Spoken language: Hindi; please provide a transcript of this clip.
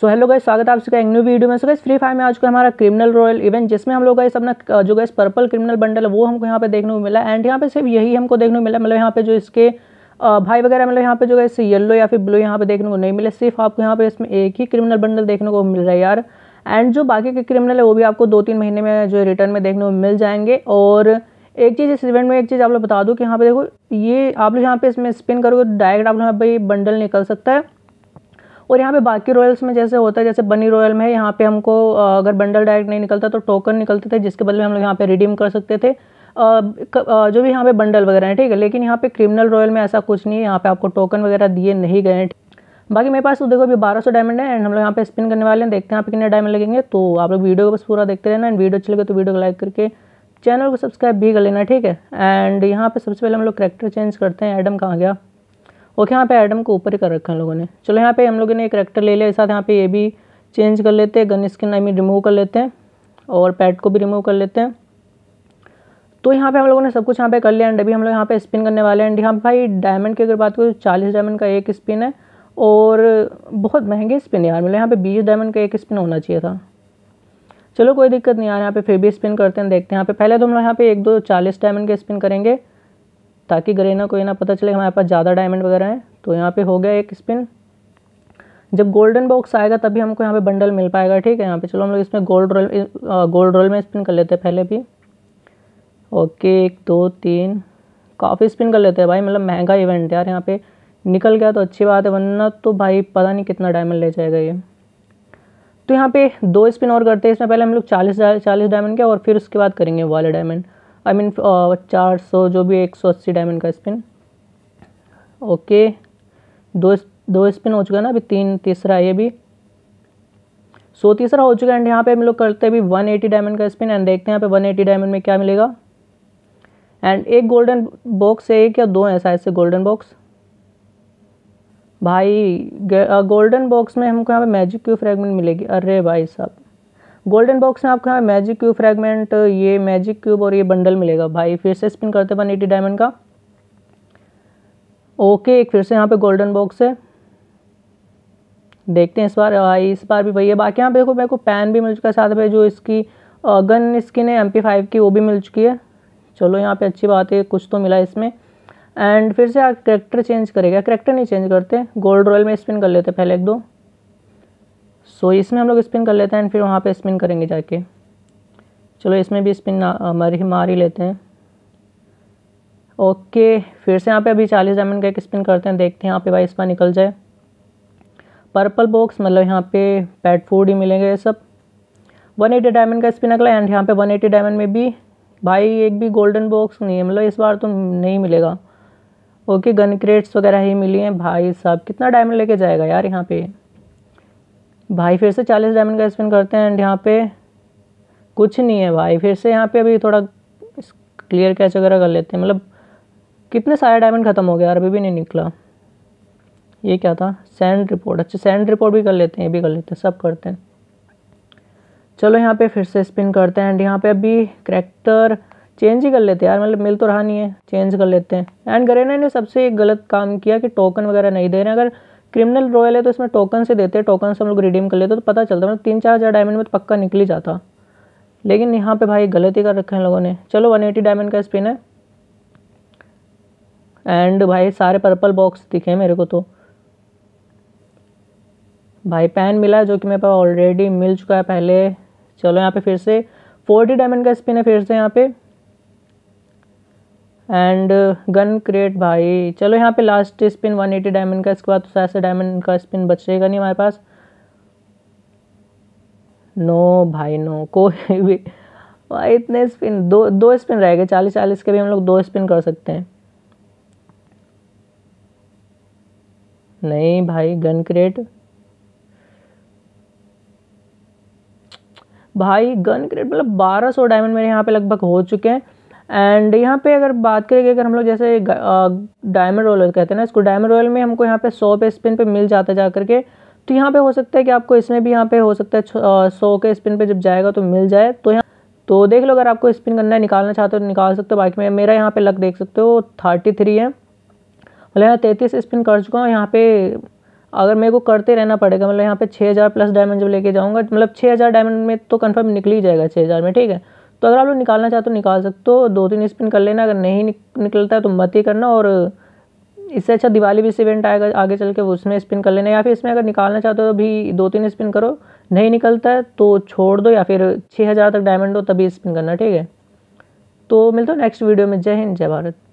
सो हेलो गाइस स्वागत है आप सबका एक न्यू वीडियो में सो गाइस फ्री फायर में आज का हमारा क्रिमिनल रॉयल इवेंट जिसमें हम लोग गाइस अपना जो गाइस पर्पल क्रिमिनल बंडल है वो हमको यहाँ पे देखने को मिला एंड यहाँ पे सिर्फ यही हमको देखने को मिला मतलब यहाँ पे जो इसके भाई वगैरह मतलब यहाँ पे जो गाइस येलो या फिर ब्लू यहाँ पे देखने को नहीं मिले सिर्फ आपको यहाँ पे इसमें एक ही क्रिमिनल बंडल देखने को मिल रहा है यार एंड जो बाकी के क्रिमिनल है वो भी आपको दो तीन महीने में जो रिटर्न में देखने को मिल जाएंगे और एक चीज़ इस इवेंट में एक चीज़ आप लोग बता दूँ कि यहाँ पे देखो ये आप लोग यहाँ पे इसमें स्पिन करोगे डायरेक्ट तो आप लोग यहाँ पे बंडल निकल सकता है और यहाँ पे बाकी रॉयल्स में जैसे होता है जैसे बनी रॉयल में यहाँ पे हमको अगर बंडल डायरेक्ट नहीं निकलता तो टोकन निकलते थे जिसके बदले हम लोग यहाँ पे रिडीम कर सकते थे जो भी यहाँ पे बंडल वगैरह है ठीक है लेकिन यहाँ पे क्रिमिनल रॉयल में ऐसा कुछ नहीं है यहाँ पे आपको टोकन वगैरह दिए नहीं गए हैं बाकी मेरे पास तो देखो अभी बारह सौ डायमंड है एंड हम लोग यहाँ पे स्पिन करने वाले हैं देखते हैं यहाँ पे कितने डायमंड लगेंगे तो आप लोग वीडियो को बस पूरा देखते रहना एंड वीडियो अच्छी लगे तो वीडियो को लाइक करके चैनल को सब्सक्राइब भी कर लेना ठीक है एंड यहाँ पे सबसे पहले हम लोग करेक्टर चेंज करते हैं एडम कहाँ गया ओके यहाँ पे एडम को ऊपर ही कर रखा है लोगों ने चलो यहाँ पे हम लोगों ने एक करेक्टर ले लिया साथ यहाँ पे ये भी चेंज कर लेते हैं gun skin I mean remove कर लेते हैं और पैड को भी रिमूव कर लेते हैं तो यहाँ पे हम लोगों ने सब कुछ यहाँ पे कर लिया एंड अभी हम लोग यहाँ पे स्पिन करने वाले हैं एंड यहाँ भाई डायमंड की अगर बात करें तो चालीस डायमंड का एक स्पिन है और बहुत महंगे स्पिन है यार मतलब यहाँ पे बीस डायमंड का एक स्पिन होना चाहिए था चलो कोई दिक्कत नहीं यार यहाँ पे फिर भी स्पिन करते हैं देखते हैं यहाँ पे पहले तो हम लोग यहाँ पे एक दो चालीस डायमंड के स्पिन करेंगे ताकि गरेना को ये ना पता चले हमारे पास ज़्यादा डायमंड वगैरह हैं तो यहाँ पे हो गया एक स्पिन जब गोल्डन बॉक्स आएगा तभी हमको यहाँ पे बंडल मिल पाएगा ठीक है यहाँ पे चलो हम लोग इसमें गोल्ड रोल गोल्ड रोल में स्पिन कर लेते हैं पहले भी ओके एक दो तीन काफ़ी स्पिन कर लेते हैं भाई मतलब महंगा इवेंट यार यहाँ पर निकल गया तो अच्छी बात है वरना तो भाई पता नहीं कितना डायमंड ले जाएगा ये तो यहाँ पे दो स्पिन और करते हैं इसमें पहले हम लोग चालीस चालीस डायमंड के और फिर उसके बाद करेंगे वाले डायमंड आई मीन uh, चार सौ जो भी एक सौ अस्सी डायमंड का स्पिन ओके दो दो स्पिन हो चुका है ना अभी तीन तीसरा ये भी सो तीसरा हो चुका है एंड यहाँ पे हम लोग करते हैं अभी वन एटी डायमंड का स्पिन एंड देखते हैं यहाँ पे वन एटी डायमंड में क्या मिलेगा एंड एक गोल्डन बॉक्स है एक या दो है शायद से गोल्डन बॉक्स भाई गोल्डन बॉक्स में हमको यहाँ पे मैजिक क्यू फ्रेगमेंट मिलेगी अरे भाई साहब गोल्डन बॉक्स में आपका मैजिक क्यूब फ्रेगमेंट ये मैजिक क्यूब और ये बंडल मिलेगा भाई फिर से स्पिन करते वन एटी डायमंड का ओके एक फिर से यहाँ पे गोल्डन बॉक्स है देखते हैं इस बार भाई हाँ, इस बार भी है बाकी यहाँ पे देखो मेरे को पैन भी मिल चुका है साथ में जो इसकी गन स्किन है एम फाइव की वो भी मिल चुकी है चलो यहाँ पे अच्छी बात है कुछ तो मिला इसमें एंड फिर से आप करेक्टर चेंज करेगा करेक्टर नहीं चेंज करते गोल्ड रॉयल में स्पिन कर लेते पहले एक दो सो इसमें हम लोग स्पिन कर लेते हैं फिर वहाँ पे स्पिन करेंगे जाके चलो इसमें भी स्पिन मार ही मार ही लेते हैं ओके फिर से यहाँ पे अभी चालीस डायमंड का एक स्पिन करते हैं देखते हैं यहाँ पे भाई इस बार निकल जाए पर्पल बॉक्स मतलब यहाँ पे पेट फूड ही मिलेंगे ये सब वन एटी डायमंड का स्पिन अगला एंड यहाँ पे वन एटी डायमंड में भी भाई एक भी गोल्डन बॉक्स नहीं है मतलब इस बार तो नहीं मिलेगा ओके गन क्रेट्स वगैरह ही मिली हैं भाई साहब कितना डायमंड लेके जाएगा यार यहाँ पे भाई फिर से चालीस डायमंड का स्पिन करते हैं एंड यहाँ पे कुछ नहीं है भाई फिर से यहाँ पे अभी थोड़ा क्लियर कैच वगैरह कर लेते हैं मतलब कितने सारे डायमंड ख़त्म हो गया अभी भी नहीं निकला ये क्या था सैंड रिपोर्ट अच्छा सैंड रिपोर्ट भी कर लेते हैं ये भी कर लेते हैं सब करते हैं चलो यहाँ पे फिर से स्पिन करते हैं एंड यहाँ पे अभी करेक्टर चेंज ही कर लेते हैं यार मतलब मिल तो रहा नहीं है चेंज कर लेते हैं एंड गरेना ने सबसे गलत काम किया कि टोकन वगैरह नहीं दे रहे अगर क्रिमिनल रॉयल है तो इसमें टोकन से देते हैं टोकन से हम लोग रिडीम कर लेते तो पता चलता मतलब तीन चार हज़ार डायमंड में तो पक्का निकल ही जाता लेकिन यहाँ पे भाई गलती कर रखे हैं लोगों ने चलो 180 डायमंड का स्पिन है एंड भाई सारे पर्पल बॉक्स दिखे मेरे को तो भाई पैन मिला जो कि मेरे पास ऑलरेडी मिल चुका है पहले चलो यहाँ पर फिर से फोर्टी डायमंड का स्पिन है फिर से यहाँ पर एंड गन क्रिएट भाई चलो यहाँ पे लास्ट स्पिन 180 डायमंड का इसके बाद तो ऐसे डायमंड का स्पिन बचेगा नहीं हमारे पास नो भाई नो कोई भी भाई इतने स्पिन दो दो स्पिन रह गए चालीस चालीस के भी हम लोग दो स्पिन कर सकते हैं नहीं भाई गन क्रिएट भाई गन क्रेट मतलब 1200 डायमंड मेरे यहाँ पे लगभग हो चुके हैं एंड यहाँ पे अगर बात करेंगे अगर हम लोग जैसे डायमंड रोयल कहते हैं ना इसको डायमंड रॉयल में हमको यहाँ पे सौ पे स्पिन पे मिल जाता जा करके तो यहाँ पे हो सकता है कि आपको इसमें भी यहाँ पे हो सकता है सौ के स्पिन पे जब जाएगा तो मिल जाए तो यहाँ तो देख लो अगर आपको स्पिन करना है निकालना चाहते हो तो निकाल सकते हो बाकी मेरा यहाँ पर लक देख सकते हो थर्टी थ्री है मतलब यहाँ तैंतीस स्पिन कर चुका हूँ यहाँ पे अगर मेरे को करते रहना पड़ेगा मतलब यहाँ पे छः हज़ार प्लस डायमंड जब लेके जाऊँगा मतलब छः हज़ार डायमंड में तो कन्फर्म निकल ही जाएगा छः हज़ार में ठीक है तो अगर आप लोग निकालना चाहते हो तो निकाल सकते हो दो तीन स्पिन कर लेना अगर नहीं निकलता है तो मत ही करना और इससे अच्छा दिवाली भी इवेंट आएगा आगे चल के उसमें स्पिन कर लेना या फिर इसमें अगर निकालना चाहते हो तो अभी दो तीन स्पिन करो नहीं निकलता है तो छोड़ दो या फिर छः हज़ार तक डायमंड हो तभी स्पिन करना ठीक है तो मिलते हो नेक्स्ट वीडियो में जय हिंद जय भारत